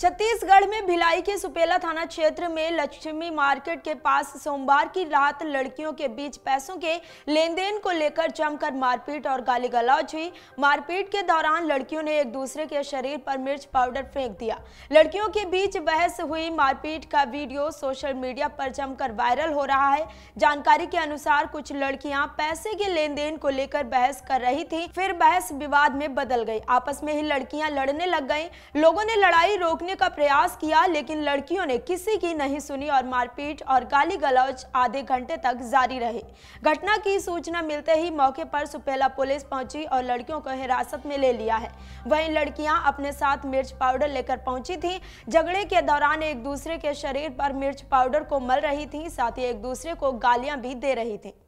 छत्तीसगढ़ में भिलाई के सुपेला थाना क्षेत्र में लक्ष्मी मार्केट के पास सोमवार की रात लड़कियों के बीच पैसों के लेन देन को लेकर जमकर मारपीट और गाली गलौज हुई मारपीट के दौरान लड़कियों ने एक दूसरे के शरीर पर मिर्च पाउडर फेंक दिया लड़कियों के बीच बहस हुई मारपीट का वीडियो सोशल मीडिया पर जमकर वायरल हो रहा है जानकारी के अनुसार कुछ लड़कियां पैसे के लेन देन को लेकर बहस कर रही थी फिर बहस विवाद में बदल गई आपस में ही लड़कियां लड़ने लग गई लोगों ने लड़ाई रोकने छूने का प्रयास किया लेकिन लड़कियों ने किसी की नहीं सुनी और मारपीट और गाली गलौज आधे घंटे तक जारी रहे घटना की सूचना मिलते ही मौके पर सुपेला पुलिस पहुंची और लड़कियों को हिरासत में ले लिया है वहीं लड़कियां अपने साथ मिर्च पाउडर लेकर पहुंची थी झगड़े के दौरान एक दूसरे के शरीर पर मिर्च पाउडर को मल रही थी साथ ही एक दूसरे को गालियां भी दे रही थी